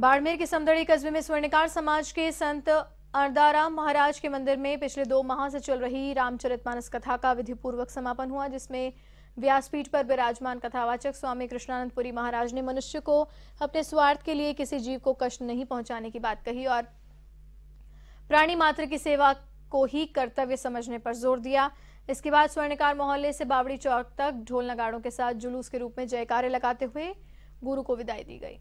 बाड़मेर के समदड़ी कस्बे में स्वर्णकार समाज के संत अर्दाराम महाराज के मंदिर में पिछले दो माह से चल रही रामचरितमानस कथा का विधिपूर्वक समापन हुआ जिसमें व्यासपीठ पर विराजमान कथावाचक स्वामी कृष्णानंदपुरी महाराज ने मनुष्य को अपने स्वार्थ के लिए किसी जीव को कष्ट नहीं पहुंचाने की बात कही और प्राणी मात्र की सेवा को ही कर्तव्य समझने पर जोर दिया इसके बाद स्वर्णकार मोहल्ले से बावड़ी चौक तक ढोल नगाड़ों के साथ जुलूस के रूप में जयकारे लगाते हुए गुरु को विदाई दी गई